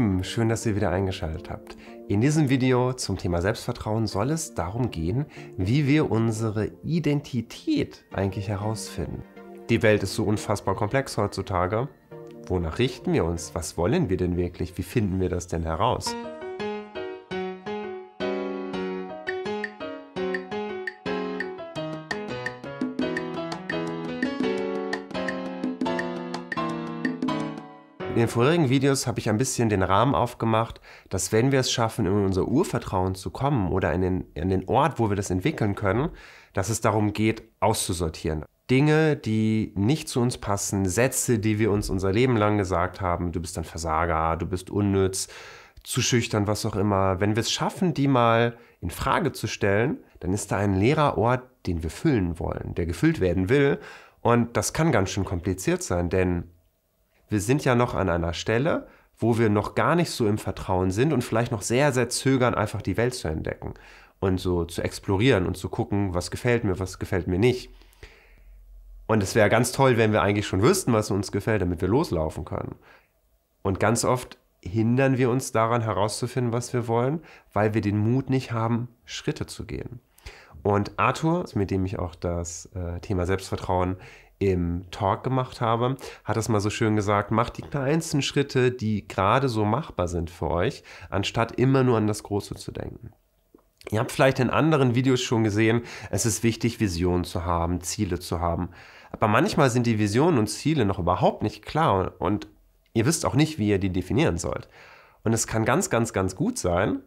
Hm, schön, dass ihr wieder eingeschaltet habt. In diesem Video zum Thema Selbstvertrauen soll es darum gehen, wie wir unsere Identität eigentlich herausfinden. Die Welt ist so unfassbar komplex heutzutage. Wonach richten wir uns? Was wollen wir denn wirklich? Wie finden wir das denn heraus? In den vorherigen Videos habe ich ein bisschen den Rahmen aufgemacht, dass wenn wir es schaffen, in unser Urvertrauen zu kommen oder in den, in den Ort, wo wir das entwickeln können, dass es darum geht, auszusortieren. Dinge, die nicht zu uns passen, Sätze, die wir uns unser Leben lang gesagt haben, du bist ein Versager, du bist unnütz, zu schüchtern, was auch immer. Wenn wir es schaffen, die mal in Frage zu stellen, dann ist da ein leerer Ort, den wir füllen wollen, der gefüllt werden will. Und das kann ganz schön kompliziert sein, denn wir sind ja noch an einer Stelle, wo wir noch gar nicht so im Vertrauen sind und vielleicht noch sehr, sehr zögern, einfach die Welt zu entdecken und so zu explorieren und zu gucken, was gefällt mir, was gefällt mir nicht. Und es wäre ganz toll, wenn wir eigentlich schon wüssten, was uns gefällt, damit wir loslaufen können. Und ganz oft hindern wir uns daran herauszufinden, was wir wollen, weil wir den Mut nicht haben, Schritte zu gehen. Und Arthur, mit dem ich auch das äh, Thema Selbstvertrauen im Talk gemacht habe, hat das mal so schön gesagt, macht die kleinsten Schritte, die gerade so machbar sind für euch, anstatt immer nur an das Große zu denken. Ihr habt vielleicht in anderen Videos schon gesehen, es ist wichtig, Visionen zu haben, Ziele zu haben. Aber manchmal sind die Visionen und Ziele noch überhaupt nicht klar und ihr wisst auch nicht, wie ihr die definieren sollt. Und es kann ganz, ganz, ganz gut sein,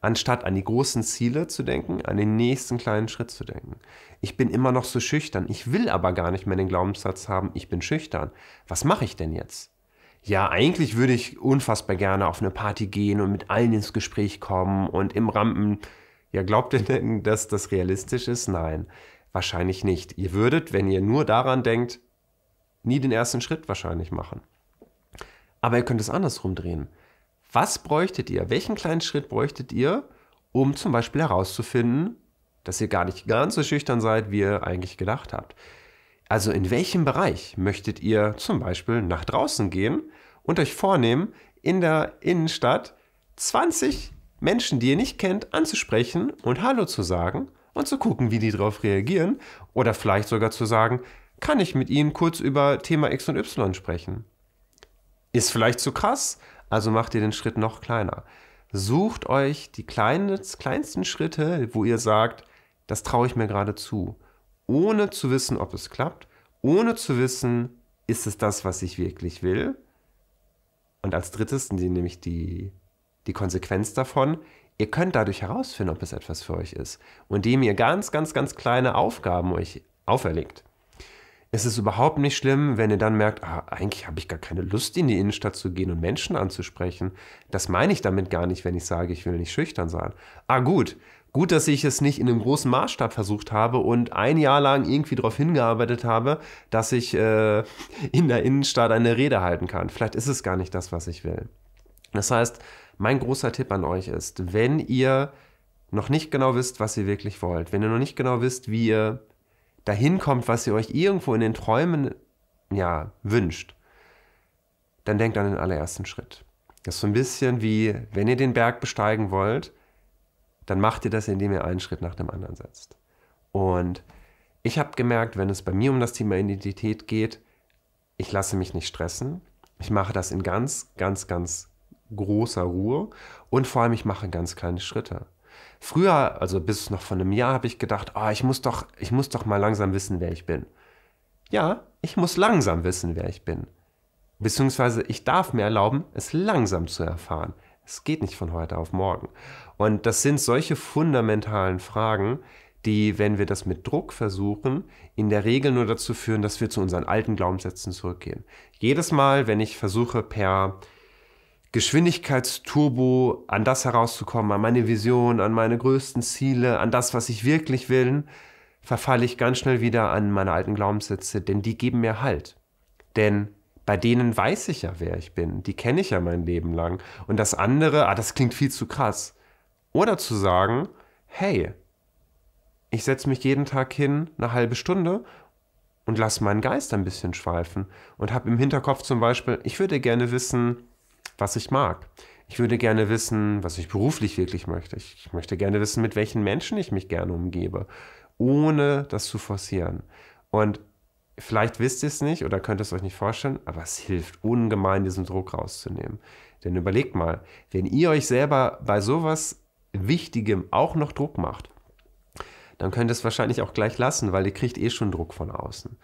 anstatt an die großen Ziele zu denken, an den nächsten kleinen Schritt zu denken. Ich bin immer noch so schüchtern, ich will aber gar nicht mehr den Glaubenssatz haben, ich bin schüchtern. Was mache ich denn jetzt? Ja, eigentlich würde ich unfassbar gerne auf eine Party gehen und mit allen ins Gespräch kommen und im Rampen. Ja, glaubt ihr denn, dass das realistisch ist? Nein, wahrscheinlich nicht. Ihr würdet, wenn ihr nur daran denkt, nie den ersten Schritt wahrscheinlich machen. Aber ihr könnt es andersrum drehen. Was bräuchtet ihr? Welchen kleinen Schritt bräuchtet ihr, um zum Beispiel herauszufinden, dass ihr gar nicht ganz so schüchtern seid, wie ihr eigentlich gedacht habt? Also in welchem Bereich möchtet ihr zum Beispiel nach draußen gehen und euch vornehmen, in der Innenstadt 20 Menschen, die ihr nicht kennt, anzusprechen und Hallo zu sagen und zu gucken, wie die darauf reagieren oder vielleicht sogar zu sagen, kann ich mit ihnen kurz über Thema X und Y sprechen? Ist vielleicht zu krass, also macht ihr den Schritt noch kleiner. Sucht euch die kleinen, kleinsten Schritte, wo ihr sagt, das traue ich mir gerade zu. Ohne zu wissen, ob es klappt, ohne zu wissen, ist es das, was ich wirklich will. Und als drittes, nämlich die, die Konsequenz davon, ihr könnt dadurch herausfinden, ob es etwas für euch ist. Und indem ihr ganz, ganz, ganz kleine Aufgaben euch auferlegt es ist überhaupt nicht schlimm, wenn ihr dann merkt, ah, eigentlich habe ich gar keine Lust, in die Innenstadt zu gehen und Menschen anzusprechen. Das meine ich damit gar nicht, wenn ich sage, ich will nicht schüchtern sein. Ah gut, gut, dass ich es nicht in einem großen Maßstab versucht habe und ein Jahr lang irgendwie darauf hingearbeitet habe, dass ich äh, in der Innenstadt eine Rede halten kann. Vielleicht ist es gar nicht das, was ich will. Das heißt, mein großer Tipp an euch ist, wenn ihr noch nicht genau wisst, was ihr wirklich wollt, wenn ihr noch nicht genau wisst, wie ihr dahin kommt, was ihr euch irgendwo in den Träumen ja, wünscht, dann denkt an den allerersten Schritt. Das ist so ein bisschen wie, wenn ihr den Berg besteigen wollt, dann macht ihr das, indem ihr einen Schritt nach dem anderen setzt. Und ich habe gemerkt, wenn es bei mir um das Thema Identität geht, ich lasse mich nicht stressen. Ich mache das in ganz, ganz, ganz großer Ruhe und vor allem ich mache ganz kleine Schritte. Früher, also bis noch vor einem Jahr, habe ich gedacht, oh, ich, muss doch, ich muss doch mal langsam wissen, wer ich bin. Ja, ich muss langsam wissen, wer ich bin. Beziehungsweise ich darf mir erlauben, es langsam zu erfahren. Es geht nicht von heute auf morgen. Und das sind solche fundamentalen Fragen, die, wenn wir das mit Druck versuchen, in der Regel nur dazu führen, dass wir zu unseren alten Glaubenssätzen zurückgehen. Jedes Mal, wenn ich versuche, per Geschwindigkeitsturbo an das herauszukommen, an meine Vision, an meine größten Ziele, an das, was ich wirklich will, verfalle ich ganz schnell wieder an meine alten Glaubenssätze, denn die geben mir Halt. Denn bei denen weiß ich ja, wer ich bin. Die kenne ich ja mein Leben lang. Und das andere, ah, das klingt viel zu krass. Oder zu sagen, hey, ich setze mich jeden Tag hin, eine halbe Stunde und lasse meinen Geist ein bisschen schweifen und habe im Hinterkopf zum Beispiel, ich würde gerne wissen, was ich mag. Ich würde gerne wissen, was ich beruflich wirklich möchte. Ich, möchte gerne wissen, mit welchen Menschen ich mich gerne umgebe, ohne das zu forcieren. Und vielleicht wisst ihr es nicht oder könnt es euch nicht vorstellen, aber es hilft ungemein, diesen Druck rauszunehmen. Denn überlegt mal, wenn ihr euch selber bei sowas Wichtigem auch noch Druck macht, dann könnt ihr es wahrscheinlich auch gleich lassen, weil ihr kriegt eh schon Druck von außen.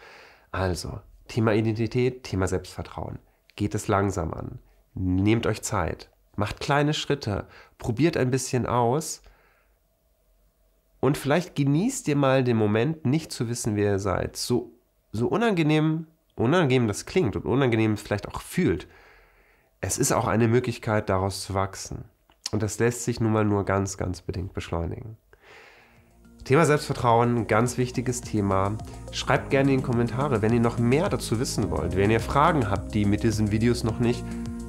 Also, Thema Identität, Thema Selbstvertrauen. Geht es langsam an. Nehmt euch Zeit. Macht kleine Schritte. Probiert ein bisschen aus. Und vielleicht genießt ihr mal den Moment, nicht zu wissen, wer ihr seid. So, so unangenehm, unangenehm das klingt und unangenehm es vielleicht auch fühlt. Es ist auch eine Möglichkeit, daraus zu wachsen. Und das lässt sich nun mal nur ganz, ganz bedingt beschleunigen. Thema Selbstvertrauen, ganz wichtiges Thema. Schreibt gerne in die Kommentare, wenn ihr noch mehr dazu wissen wollt, wenn ihr Fragen habt, die mit diesen Videos noch nicht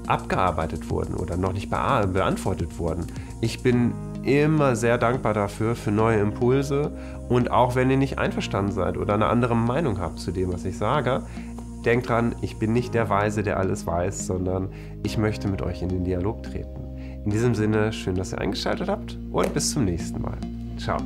abgearbeitet wurden oder noch nicht beantwortet wurden. Ich bin immer sehr dankbar dafür, für neue Impulse und auch wenn ihr nicht einverstanden seid oder eine andere Meinung habt zu dem, was ich sage, denkt dran, ich bin nicht der Weise, der alles weiß, sondern ich möchte mit euch in den Dialog treten. In diesem Sinne, schön, dass ihr eingeschaltet habt und bis zum nächsten Mal. Ciao.